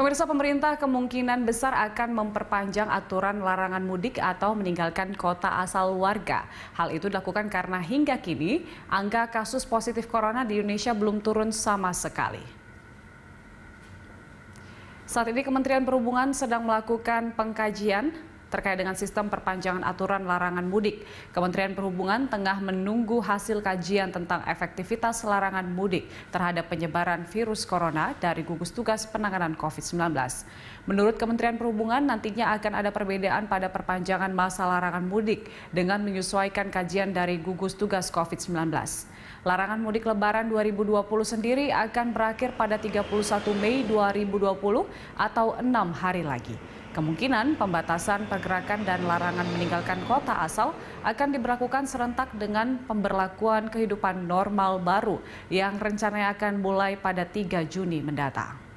Pemirsa pemerintah kemungkinan besar akan memperpanjang aturan larangan mudik atau meninggalkan kota asal warga. Hal itu dilakukan karena hingga kini angka kasus positif corona di Indonesia belum turun sama sekali. Saat ini Kementerian Perhubungan sedang melakukan pengkajian terkait dengan sistem perpanjangan aturan larangan mudik. Kementerian Perhubungan tengah menunggu hasil kajian tentang efektivitas larangan mudik terhadap penyebaran virus corona dari gugus tugas penanganan COVID-19. Menurut Kementerian Perhubungan, nantinya akan ada perbedaan pada perpanjangan masa larangan mudik dengan menyesuaikan kajian dari gugus tugas COVID-19. Larangan mudik Lebaran 2020 sendiri akan berakhir pada 31 Mei 2020 atau enam hari lagi. Kemungkinan pembatasan pergerakan dan larangan meninggalkan kota asal akan diberlakukan serentak dengan pemberlakuan kehidupan normal baru yang rencananya akan mulai pada 3 Juni mendatang.